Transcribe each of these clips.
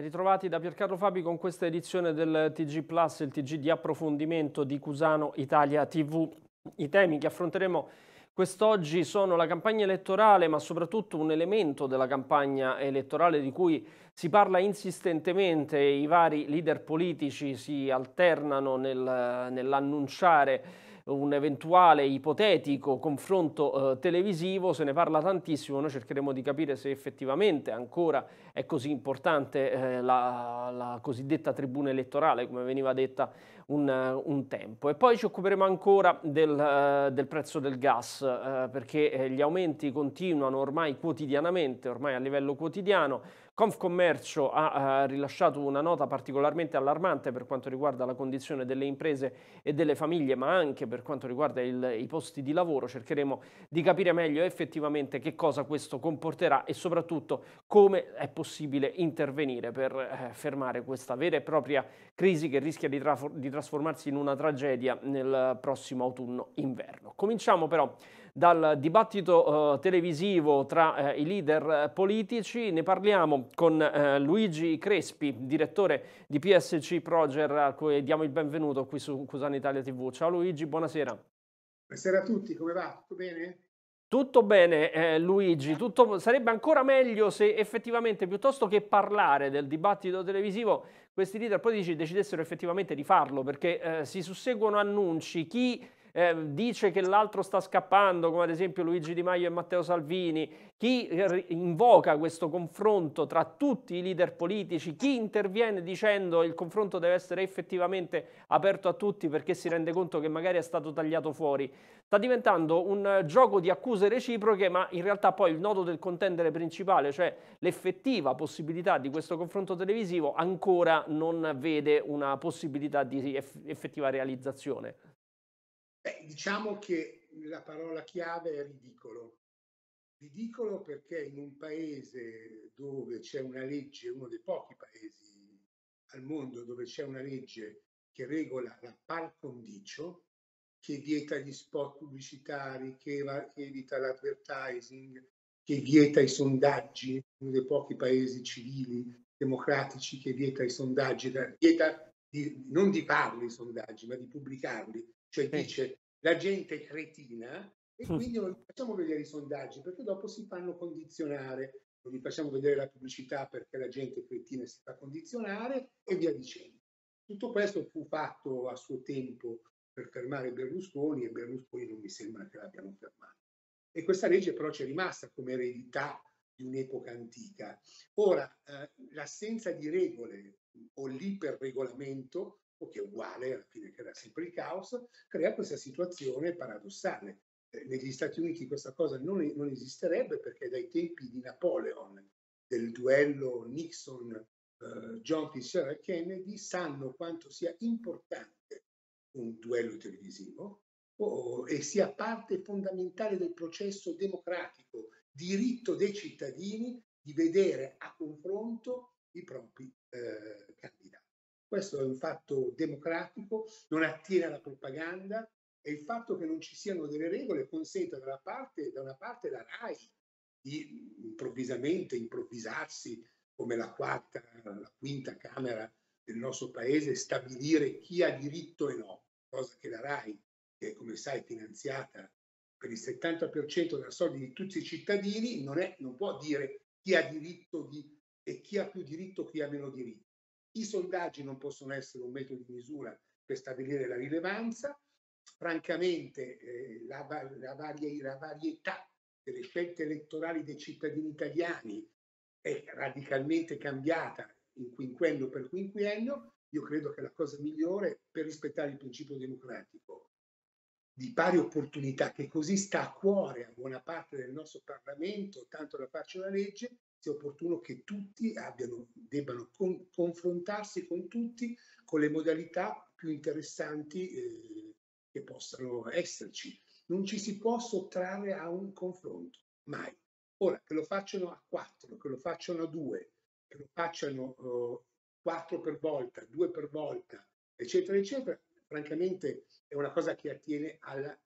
Ben ritrovati da Piercarlo Fabi con questa edizione del TG Plus, il TG di approfondimento di Cusano Italia TV. I temi che affronteremo quest'oggi sono la campagna elettorale, ma soprattutto un elemento della campagna elettorale di cui si parla insistentemente, i vari leader politici si alternano nel, nell'annunciare un eventuale ipotetico confronto eh, televisivo, se ne parla tantissimo, noi cercheremo di capire se effettivamente ancora è così importante eh, la, la, cosiddetta tribuna elettorale, come veniva detta un, eh, un tempo. E poi ci occuperemo ancora del, eh, del prezzo del gas, eh, perché gli aumenti continuano ormai quotidianamente, ormai a livello quotidiano, Confcommercio ha, rilasciato una nota particolarmente allarmante per quanto riguarda la condizione delle imprese e delle famiglie, ma anche per quanto riguarda il, i posti di lavoro. Cercheremo di capire meglio effettivamente che cosa questo comporterà e soprattutto come è possibile intervenire per eh, fermare questa vera e propria crisi che rischia di, di trasformarsi in una tragedia nel prossimo autunno-inverno. Cominciamo però dal dibattito eh, televisivo tra eh, i leader eh, politici. Ne parliamo con eh, Luigi Crespi, direttore di PSC Proger, a cui diamo il benvenuto qui su Cusano Italia TV. Ciao Luigi, buonasera. Buonasera a tutti, come va? Tutto bene? Tutto bene eh, Luigi, Tutto, sarebbe ancora meglio se effettivamente piuttosto che parlare del dibattito televisivo questi leader politici decidessero effettivamente di farlo perché eh, si susseguono annunci, chi eh, dice che l'altro sta scappando, come ad esempio Luigi Di Maio e Matteo Salvini, chi invoca questo confronto tra tutti i leader politici, chi interviene dicendo il confronto deve essere effettivamente aperto a tutti perché si rende conto che magari è stato tagliato fuori, sta diventando un gioco di accuse reciproche, ma in realtà poi il nodo del contendere principale, cioè l'effettiva possibilità di questo confronto televisivo, ancora non vede una possibilità di effettiva realizzazione. Beh, diciamo che la parola chiave è ridicolo. Ridicolo perché in un paese dove c'è una legge, uno dei pochi paesi al mondo dove c'è una legge che regola la par condicio, che vieta gli spot pubblicitari, che, evita l'advertising, che vieta i sondaggi, uno dei pochi paesi civili democratici che vieta i sondaggi, vieta di, non di farli i sondaggi, ma di pubblicarli, cioè dice la gente è cretina e hm. quindi non facciamo vedere i sondaggi perché dopo si fanno condizionare, non li facciamo vedere la pubblicità perché la gente è cretina e si fa condizionare e via dicendo. Tutto questo fu fatto a suo tempo per fermare Berlusconi e Berlusconi non mi sembra che l'abbiano fermato. E questa legge però c'è rimasta come eredità di un'epoca antica. Ora, eh, l'assenza di regole o l'iperregolamento o che è uguale, alla fine crea sempre il caos, crea questa situazione paradossale. Eh, negli Stati Uniti questa cosa non, non esisterebbe perché dai tempi di Napoleon, del duello Nixon Uh, John Fitzgerald Kennedy sanno quanto sia importante un duello televisivo oh, e sia parte fondamentale del processo democratico, diritto dei cittadini di vedere a confronto i propri eh, questo è un fatto democratico, non attira la propaganda e il fatto che non ci siano delle regole consente da, da una parte la RAI di improvvisamente improvvisarsi come la quarta, la quinta Camera del nostro paese, stabilire chi ha diritto e no, cosa che la RAI, che come sai è finanziata per il 70% della soldi di tutti i cittadini, non, è, non può dire chi ha diritto di, e chi ha più diritto, chi ha meno diritto. I sondaggi non possono essere un metodo di misura per stabilire la rilevanza. Francamente, eh, la, la, varie, la varietà delle scelte elettorali dei cittadini italiani è radicalmente cambiata in quinquennio per quinquennio. Io credo che la cosa migliore per rispettare il principio democratico di pari opportunità, che così sta a cuore a buona parte del nostro Parlamento, tanto da farci una legge, sia opportuno che tutti abbiano, debbano con, confrontarsi con tutti con le modalità più interessanti eh, che possano esserci. Non ci si può sottrarre a un confronto, mai. Ora, che lo facciano a quattro, che lo facciano a due, che lo facciano eh, quattro per volta, due per volta, eccetera, eccetera, francamente è una cosa che attiene alla,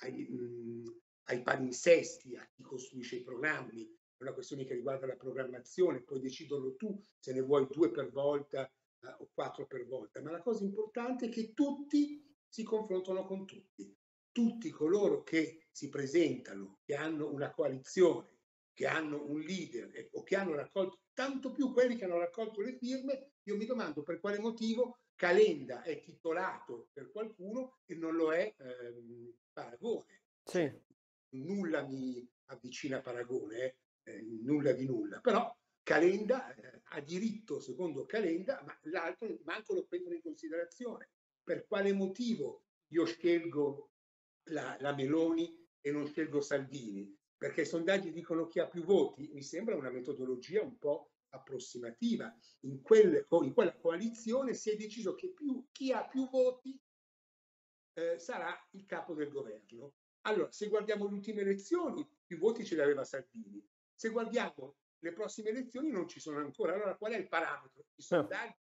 ai, mh, ai palinsesti, a chi costruisce i programmi, è una questione che riguarda la programmazione, puoi deciderlo tu se ne vuoi due per volta eh, o quattro per volta, ma la cosa importante è che tutti si confrontano con tutti. Tutti coloro che si presentano, che hanno una coalizione, che hanno un leader eh, o che hanno raccolto, tanto più quelli che hanno raccolto le firme, io mi domando per quale motivo Calenda è titolato per qualcuno e non lo è ehm, Paragone. Sì. Nulla mi avvicina a Paragone, eh eh, nulla di nulla, però Calenda eh, ha diritto, secondo Calenda, ma l'altro manco lo prendono in considerazione. Per quale motivo io scelgo la, la Meloni e non scelgo Salvini? Perché i sondaggi dicono chi ha più voti, mi sembra una metodologia un po' approssimativa. In, quel, in quella coalizione si è deciso che più, chi ha più voti eh, sarà il capo del governo. Allora, se guardiamo le ultime elezioni, più voti ce li aveva Salvini. Se guardiamo le prossime elezioni non ci sono ancora. Allora qual è il parametro? I eh. sondaggi?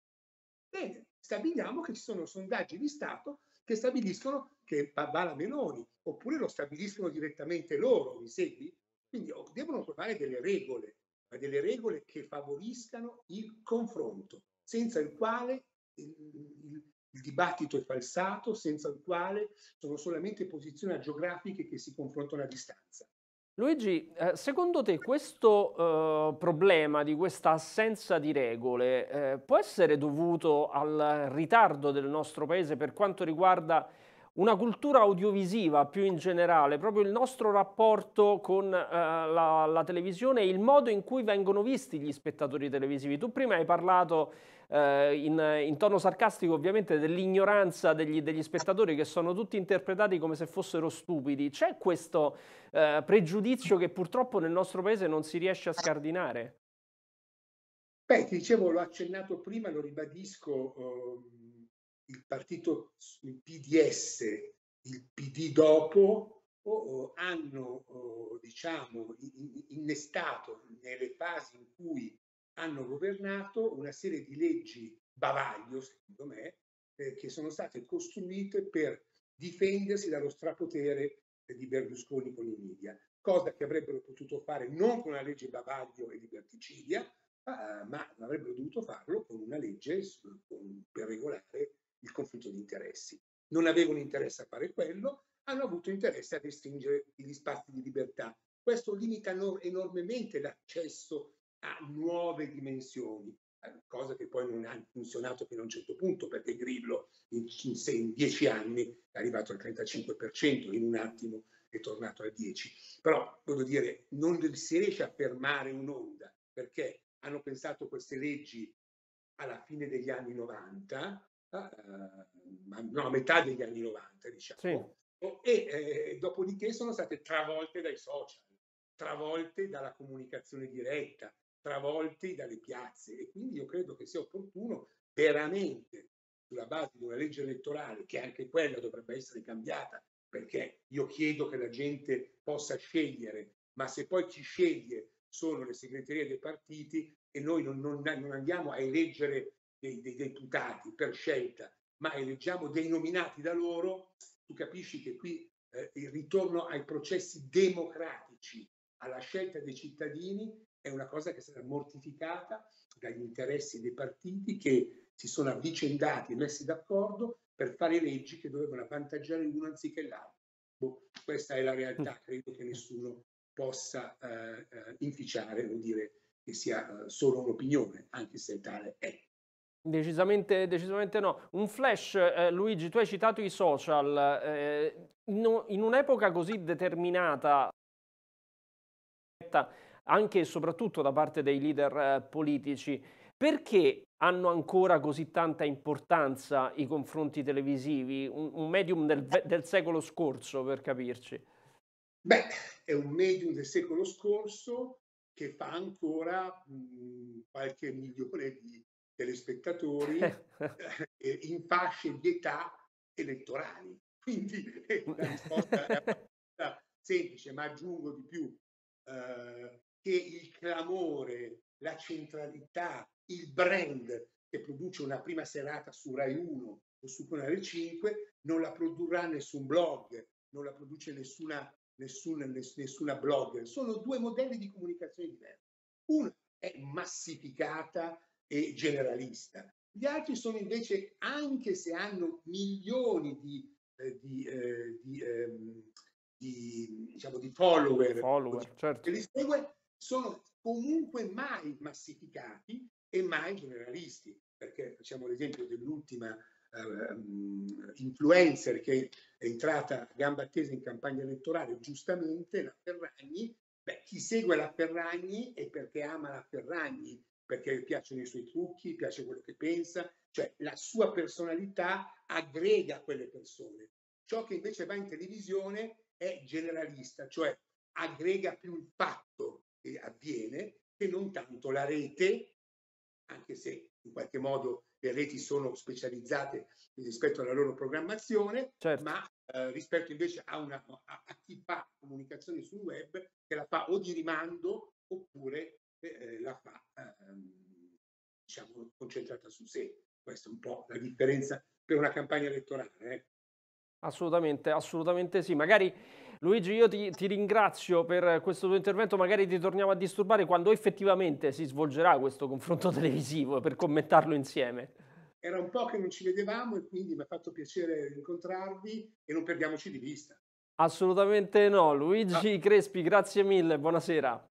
Bene, stabiliamo che ci sono sondaggi di Stato che stabiliscono che va la Meloni, oppure lo stabiliscono direttamente loro, mi segui? Quindi oh, devono trovare delle regole, ma delle regole che favoriscano il confronto, senza il quale il, il, dibattito è falsato, senza il quale sono solamente posizioni geografiche che si confrontano a distanza. Luigi, eh, secondo te questo eh, problema di questa assenza di regole eh, può essere dovuto al ritardo del nostro Paese per quanto riguarda una cultura audiovisiva più in generale, proprio il nostro rapporto con eh, la, la, televisione e il modo in cui vengono visti gli spettatori televisivi. Tu prima hai parlato eh, in, in, tono sarcastico ovviamente dell'ignoranza degli, degli, spettatori che sono tutti interpretati come se fossero stupidi. C'è questo eh, pregiudizio che purtroppo nel nostro paese non si riesce a scardinare? Beh, ti dicevo, l'ho accennato prima, lo ribadisco. Ehm il partito, il PDS, il PD dopo, hanno diciamo, innestato nelle fasi in cui hanno governato una serie di leggi bavaglio, secondo me, eh, che sono state costruite per difendersi dallo strapotere di Berlusconi con i media, cosa che avrebbero potuto fare non con una legge bavaglio e liberticidia, ma, avrebbero dovuto farlo con una legge per regolare il conflitto di interessi. Non avevano interesse a fare quello, hanno avuto interesse a restringere gli spazi di libertà. Questo limita enormemente l'accesso a nuove dimensioni, eh, cosa che poi non ha funzionato fino a un certo punto, perché Grillo in, in, in dieci anni è arrivato al 35%, in un attimo è tornato al 10%. Però, voglio dire, non si riesce a fermare un'onda, perché hanno pensato queste leggi alla fine degli anni 90, eh, no, a metà degli anni 90, diciamo. Sì. E eh, dopodiché sono state travolte dai social, travolte dalla comunicazione diretta, travolte dalle piazze e quindi io credo che sia opportuno veramente sulla base di una legge elettorale che anche quella dovrebbe essere cambiata perché io chiedo che la gente possa scegliere, ma se poi chi sceglie sono le segreterie dei partiti e noi non, non, non andiamo a eleggere dei, dei deputati per scelta, ma eleggiamo dei nominati da loro, tu capisci che qui eh, il ritorno ai processi democratici, alla scelta dei cittadini, è una cosa che sarà mortificata dagli interessi dei partiti che si sono avvicendati e messi d'accordo per fare leggi che dovevano avvantaggiare l'uno anziché l'altro. Boh, questa è la realtà, mm. credo che nessuno possa eh, eh, inficiare o dire che sia eh, solo un'opinione, anche se tale è. Decisamente, decisamente, no. Un flash, eh, Luigi, tu hai citato i social. Eh, in, in un'epoca così determinata, anche e soprattutto da parte dei leader eh, politici, perché hanno ancora così tanta importanza i confronti televisivi? Un, un medium del, del secolo scorso, per capirci. Beh, è un medium del secolo scorso che fa ancora mh, mm, qualche milione di telespettatori eh. Eh, eh, in fasce di età elettorali. Quindi eh, la risposta è abbastanza semplice, ma aggiungo di più eh, che il clamore, la centralità, il brand che produce una prima serata su Rai 1 o su Canale 5 non la produrrà nessun blog, non la produce nessuna, nessuna, nessuna blogger. Sono due modelli di comunicazione diversi. Una è massificata, e generalista. Gli altri sono invece, anche se hanno milioni di, eh, di, eh, di, ehm, di, diciamo, di follower, follower diciamo, certo. che certo. li segue, sono comunque mai massificati e mai generalisti. Perché facciamo l'esempio dell'ultima ehm, influencer che è entrata a gamba tesa in campagna elettorale, giustamente la Ferragni. Beh, chi segue la Ferragni è perché ama la Ferragni, perché piacciono i suoi trucchi, piace quello che pensa, cioè la sua personalità aggrega quelle persone. Ciò che invece va in televisione è generalista, cioè aggrega più il fatto che avviene che non tanto la rete, anche se in qualche modo le reti sono specializzate rispetto alla loro programmazione, certo. ma eh, rispetto invece a, una, a, a chi fa comunicazione sul web, che la fa o di rimando oppure eh, la fa ehm, diciamo, concentrata su sé. Questa è un po' la differenza per una campagna elettorale. Eh. Assolutamente, assolutamente sì. Magari Luigi, io ti, ti, ringrazio per questo tuo intervento. Magari ti torniamo a disturbare quando effettivamente si svolgerà questo confronto televisivo per commentarlo insieme. Era un po' che non ci vedevamo e quindi mi ha fatto piacere incontrarvi e non perdiamoci di vista. Assolutamente no. Luigi ah. Crespi, grazie mille, buonasera.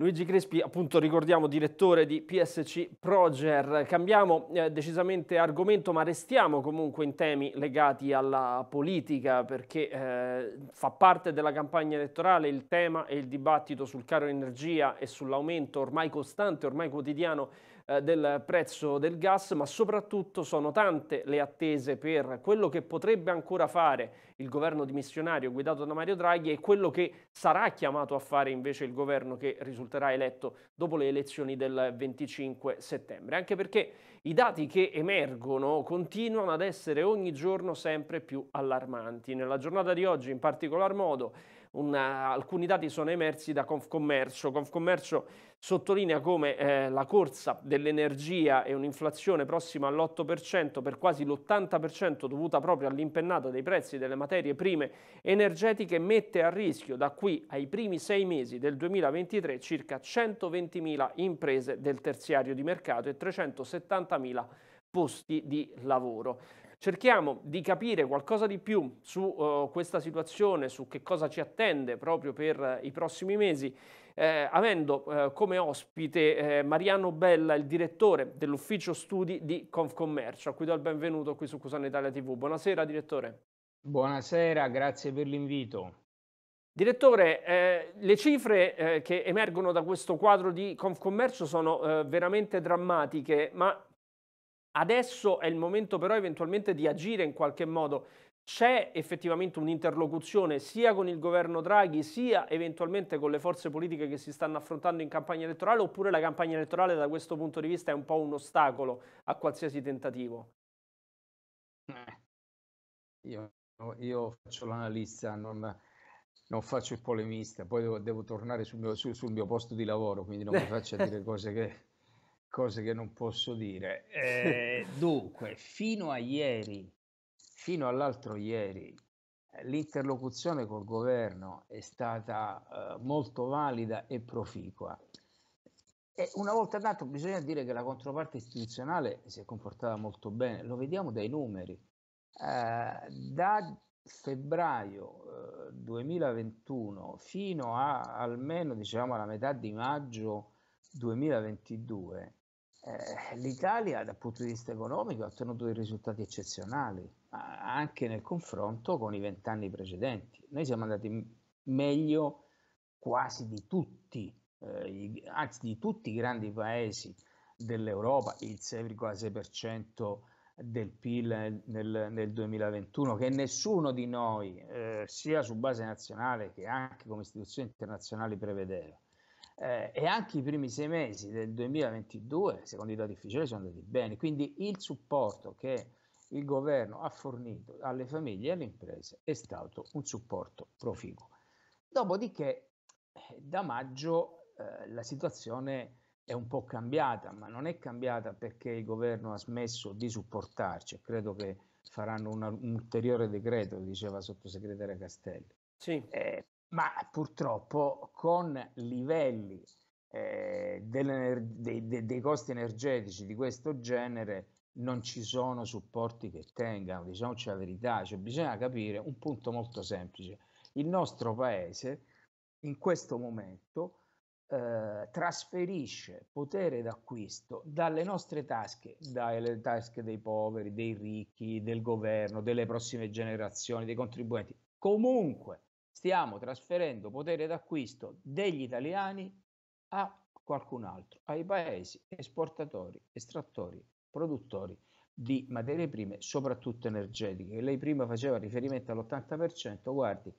Luigi Crespi, appunto ricordiamo direttore di PSC Proger. Cambiamo eh, decisamente argomento, ma restiamo comunque in temi legati alla politica, perché eh, fa parte della campagna elettorale il tema e il dibattito sul caro energia e sull'aumento ormai costante, ormai quotidiano eh, del prezzo del gas, ma soprattutto sono tante le attese per quello che potrebbe ancora fare il governo dimissionario guidato da Mario Draghi e quello che sarà chiamato a fare invece il governo che risulterà eletto dopo le elezioni del 25 settembre. Anche perché i dati che emergono continuano ad essere ogni giorno sempre più allarmanti. Nella giornata di oggi in particolar modo una, alcuni dati sono emersi da Confcommercio. Confcommercio sottolinea come eh, la corsa dell'energia e un'inflazione prossima all'8% per quasi l'80% dovuta proprio all'impennata dei prezzi delle materie prime energetiche mette a rischio da qui ai primi sei mesi del 2023 circa 120.000 imprese del terziario di mercato e 370.000 posti di lavoro. Cerchiamo di capire qualcosa di più su uh, questa situazione, su che cosa ci attende proprio per uh, i prossimi mesi, eh, avendo uh, come ospite Mariano Bella, il direttore dell'ufficio studi di Confcommercio, a cui do il benvenuto qui su Cusano Italia TV. Buonasera direttore. Buonasera, grazie per l'invito. Direttore, eh, le cifre eh, che emergono da questo quadro di Confcommercio sono eh, veramente drammatiche, ma Adesso è il momento però eventualmente di agire in qualche modo. C'è effettivamente un'interlocuzione sia con il governo Draghi sia eventualmente con le forze politiche che si stanno affrontando in campagna elettorale oppure la campagna elettorale da questo punto di vista è un po' un ostacolo a qualsiasi tentativo? Eh, io, io faccio l'analista, non, non, faccio il polemista, poi devo, devo tornare sul mio, sul, sul mio, posto di lavoro, quindi non mi faccio dire cose che cose che non posso dire. Eh, dunque, fino a ieri, fino all'altro ieri, eh, l'interlocuzione col governo è stata eh, molto valida e proficua. E una volta tanto bisogna dire che la controparte istituzionale si è comportata molto bene, lo vediamo dai numeri. Eh, da febbraio 2021 eh, fino a almeno diciamo alla metà di maggio 2022 eh, l'Italia dal punto di vista economico ha ottenuto dei risultati eccezionali, anche nel confronto con i vent'anni precedenti. Noi siamo andati meglio quasi di tutti, eh, anzi di tutti i grandi paesi dell'Europa, il 6,6% del PIL nel, nel, 2021, che nessuno di noi, eh, sia su base nazionale che anche come istituzioni internazionali, prevedeva eh, e anche i primi sei mesi del 2022, secondo i dati ufficiali, sono andati bene. Quindi il supporto che il governo ha fornito alle famiglie e alle imprese è stato un supporto proficuo. Dopodiché, eh, da maggio eh, la situazione è un po' cambiata, ma non è cambiata perché il governo ha smesso di supportarci. Credo che faranno una, un ulteriore decreto, diceva il sottosegretario Castelli. Sì. Eh, ma purtroppo con livelli eh, dei, dei, dei, costi energetici di questo genere non ci sono supporti che tengano, diciamoci la verità, cioè bisogna capire un punto molto semplice. Il nostro paese in questo momento eh, trasferisce potere d'acquisto dalle nostre tasche, dalle tasche dei poveri, dei ricchi, del governo, delle prossime generazioni, dei contribuenti. Comunque stiamo trasferendo potere d'acquisto degli italiani a qualcun altro, ai paesi esportatori, estrattori, produttori di materie prime, soprattutto energetiche. Lei prima faceva riferimento all'80%, guardi,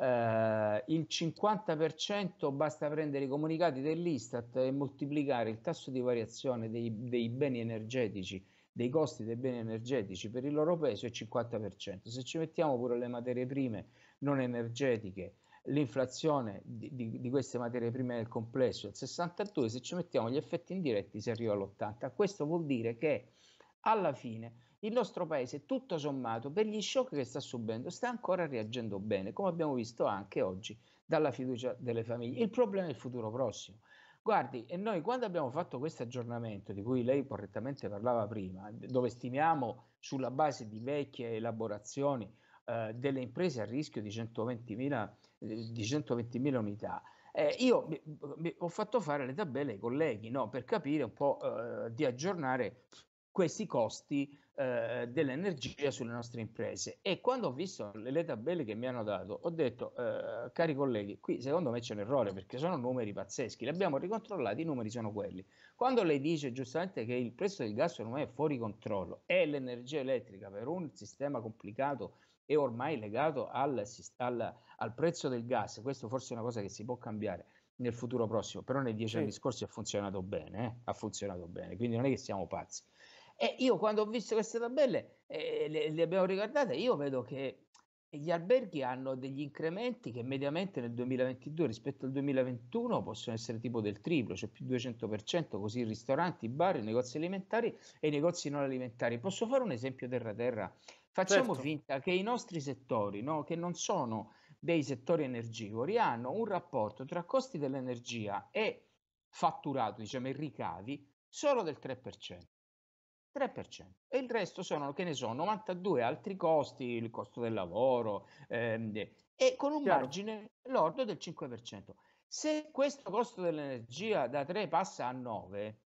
eh, il 50% basta prendere i comunicati dell'Istat e moltiplicare il tasso di variazione dei, dei beni energetici dei costi dei beni energetici per il loro peso è il 50%. Se ci mettiamo pure le materie prime non energetiche, l'inflazione di, di, di, queste materie prime nel complesso è del 62, se ci mettiamo gli effetti indiretti si arriva all'80. Questo vuol dire che alla fine il nostro paese, tutto sommato, per gli shock che sta subendo, sta ancora reagendo bene, come abbiamo visto anche oggi dalla fiducia delle famiglie. Il problema è il futuro prossimo. Guardi, e noi quando abbiamo fatto questo aggiornamento di cui lei correttamente parlava prima, dove stimiamo sulla base di vecchie elaborazioni eh, delle imprese a rischio di 120.000, eh, di 120.000 unità. Eh, io mi, mi ho fatto fare le tabelle ai colleghi no? per capire un po' eh, di aggiornare questi costi eh, dell'energia sulle nostre imprese. E quando ho visto le, le tabelle che mi hanno dato, ho detto, eh, cari colleghi, qui secondo me c'è un errore perché sono numeri pazzeschi, li abbiamo ricontrollati, i numeri sono quelli. Quando lei dice giustamente che il prezzo del gas ormai è fuori controllo e l'energia elettrica per un sistema complicato è ormai legato al, al, al, prezzo del gas. Questo forse è una cosa che si può cambiare nel futuro prossimo, però nei dieci sì. anni scorsi ha funzionato bene, eh? ha funzionato bene, quindi non è che siamo pazzi. E io quando ho visto queste tabelle, eh, le, le abbiamo ricordate, io vedo che gli alberghi hanno degli incrementi che mediamente nel 2022 rispetto al 2021 possono essere tipo del triplo, cioè più 200%, così ristoranti, bar, negozi alimentari e negozi non alimentari. Posso fare un esempio terra-terra Facciamo certo. finta che i nostri settori, no, che non sono dei settori energivori, hanno un rapporto tra costi dell'energia e fatturato, diciamo, i ricavi, solo del 3%. 3% e il resto sono, che ne so, 92 altri costi, il costo del lavoro ehm, e con un Chiaro. margine lordo del 5%. Se questo costo dell'energia da 3 passa a 9,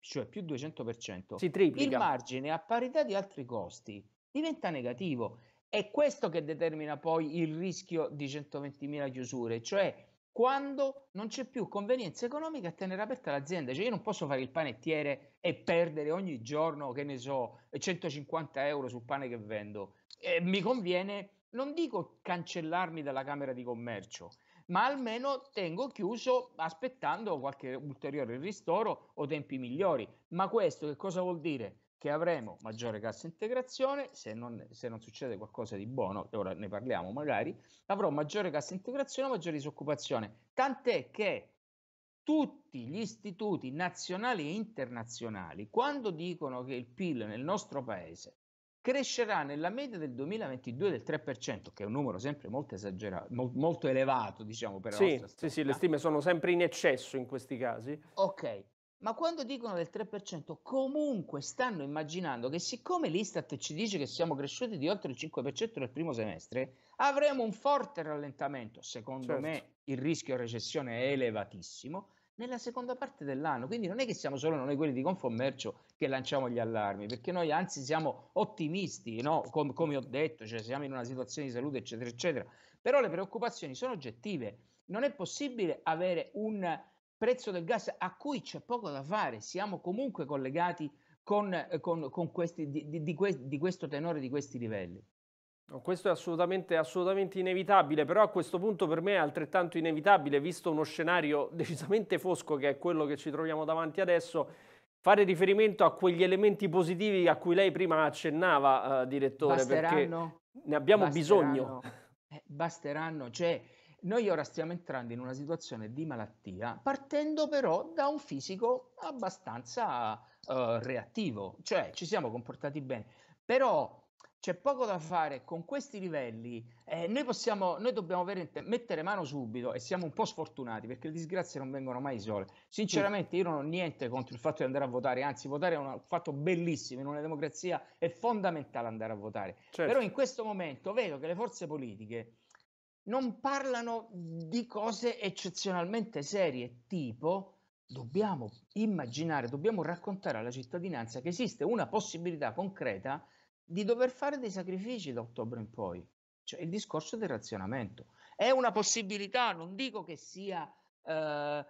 cioè più 200%, si il margine a parità di altri costi diventa negativo. È questo che determina poi il rischio di 120.000 chiusure, cioè quando non c'è più convenienza economica a tenere aperta l'azienda. Cioè io non posso fare il panettiere e perdere ogni giorno, che ne so, 150 euro sul pane che vendo. E mi conviene, non dico cancellarmi dalla Camera di Commercio, ma almeno tengo chiuso aspettando qualche ulteriore ristoro o tempi migliori. Ma questo che cosa vuol dire? che avremo maggiore cassa integrazione, se non, se non succede qualcosa di buono, e ora ne parliamo magari, avrò maggiore cassa integrazione, maggiore disoccupazione, tant'è che tutti gli istituti nazionali e internazionali, quando dicono che il PIL nel nostro paese crescerà nella media del 2022 del 3%, che è un numero sempre molto esagerato, molto elevato, diciamo, per sì, la nostra Sì, sì, le stime sono sempre in eccesso in questi casi. Ok, ma quando dicono del 3% comunque stanno immaginando che siccome l'Istat ci dice che siamo cresciuti di oltre il 5% nel primo semestre, avremo un forte rallentamento, secondo certo. me il rischio recessione è elevatissimo, nella seconda parte dell'anno. Quindi non è che siamo solo noi quelli di Confommercio che lanciamo gli allarmi, perché noi anzi siamo ottimisti, no? Com- come ho detto, cioè siamo in una situazione di salute, eccetera, eccetera. Però le preoccupazioni sono oggettive. Non è possibile avere un prezzo del gas a cui c'è poco da fare, siamo comunque collegati con, eh, con, con questi, di, di, di, questo tenore, di questi livelli. Questo è assolutamente, assolutamente, inevitabile, però a questo punto per me è altrettanto inevitabile, visto uno scenario decisamente fosco che è quello che ci troviamo davanti adesso, fare riferimento a quegli elementi positivi a cui lei prima accennava, eh, direttore, basteranno, perché ne abbiamo basteranno, bisogno. Eh, basteranno, cioè noi ora stiamo entrando in una situazione di malattia, partendo però da un fisico abbastanza uh, reattivo, cioè ci siamo comportati bene, però c'è poco da fare con questi livelli. Eh, noi, possiamo, noi dobbiamo mettere mano subito e siamo un po' sfortunati perché le disgrazie non vengono mai sole. Sinceramente, io non ho niente contro il fatto di andare a votare, anzi, votare è un fatto bellissimo. In una democrazia è fondamentale andare a votare. Certo. Però in questo momento vedo che le forze politiche non parlano di cose eccezionalmente serie, tipo dobbiamo immaginare, dobbiamo raccontare alla cittadinanza che esiste una possibilità concreta di dover fare dei sacrifici da ottobre in poi, cioè il discorso del razionamento. È una possibilità, non dico che sia eh, eh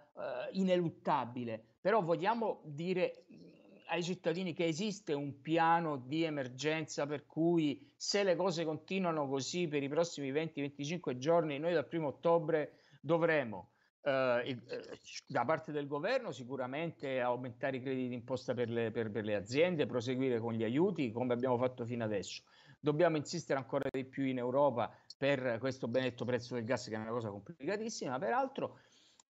ineluttabile, però vogliamo dire ai cittadini che esiste un piano di emergenza per cui se le cose continuano così per i prossimi 20-25 giorni, noi dal primo ottobre dovremo eh, eh, da parte del governo sicuramente aumentare i crediti d'imposta per le, per, per le aziende, proseguire con gli aiuti come abbiamo fatto fino adesso. Dobbiamo insistere ancora di più in Europa per questo benedetto prezzo del gas che è una cosa complicatissima, peraltro.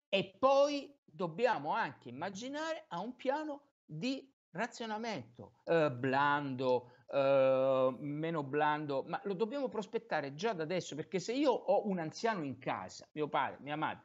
E poi dobbiamo anche immaginare a un piano di razionamento eh, blando, eh, meno blando, ma lo dobbiamo prospettare già da adesso perché se io ho un anziano in casa, mio padre, mia madre,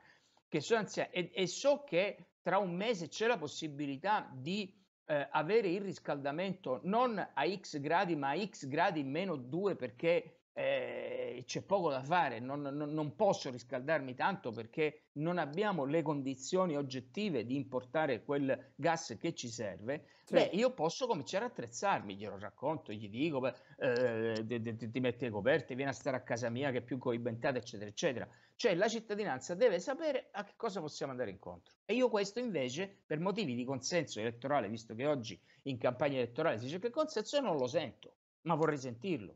che sono anziani e, e so che tra un mese c'è la possibilità di eh, avere il riscaldamento non a x gradi ma a x gradi meno 2 perché Eh, c'è poco da fare, non, non, non, posso riscaldarmi tanto perché non abbiamo le condizioni oggettive di importare quel gas che ci serve, sì. beh, io posso cominciare a attrezzarmi, glielo racconto, gli dico, eh, ti, metti le coperte, vieni a stare a casa mia che è più coibentata, eccetera, eccetera. Cioè la cittadinanza deve sapere a che cosa possiamo andare incontro. E io questo invece, per motivi di consenso elettorale, visto che oggi in campagna elettorale si cerca il consenso, non lo sento, ma vorrei sentirlo.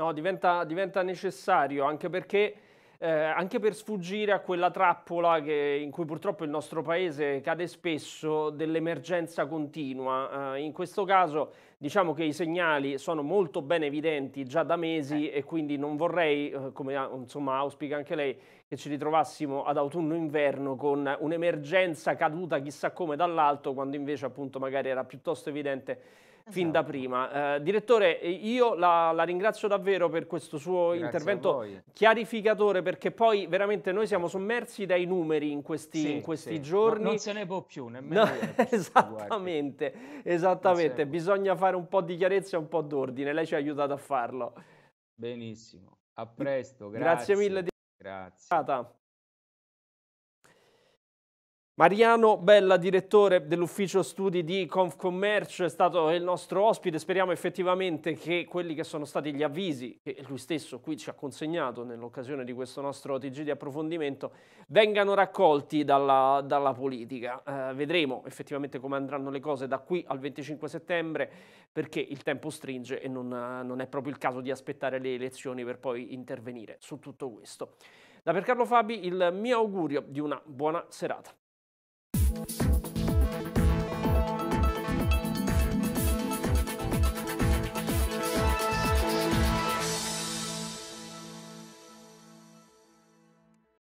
No, diventa, diventa necessario anche perché eh, anche per sfuggire a quella trappola che, in cui purtroppo il nostro paese cade spesso dell'emergenza continua. Eh, in questo caso diciamo che i segnali sono molto ben evidenti già da mesi eh. e quindi non vorrei, eh, come ah, insomma, auspica anche lei, che ci ritrovassimo ad autunno-inverno con un'emergenza caduta chissà come dall'alto quando invece appunto magari era piuttosto evidente fin esatto. da prima. Eh, direttore, eh, io la, la, ringrazio davvero per questo suo Grazie intervento chiarificatore perché poi veramente noi siamo sommersi dai numeri in questi, sì, in questi sì. giorni. No, non se ne può più, nemmeno no, io. esattamente, esattamente. bisogna fare un po' di chiarezza e un po' d'ordine, lei ci ha aiutato a farlo. Benissimo, a presto, grazie. Grazie mille. Di... Grazie. Mariano Bella, direttore dell'ufficio studi di Confcommercio, è stato il nostro ospite. Speriamo effettivamente che quelli che sono stati gli avvisi che lui stesso qui ci ha consegnato nell'occasione di questo nostro TG di approfondimento vengano raccolti dalla, dalla politica. Eh, vedremo effettivamente come andranno le cose da qui al 25 settembre perché il tempo stringe e non, non è proprio il caso di aspettare le elezioni per poi intervenire su tutto questo. Da per Carlo Fabi il mio augurio di una buona serata.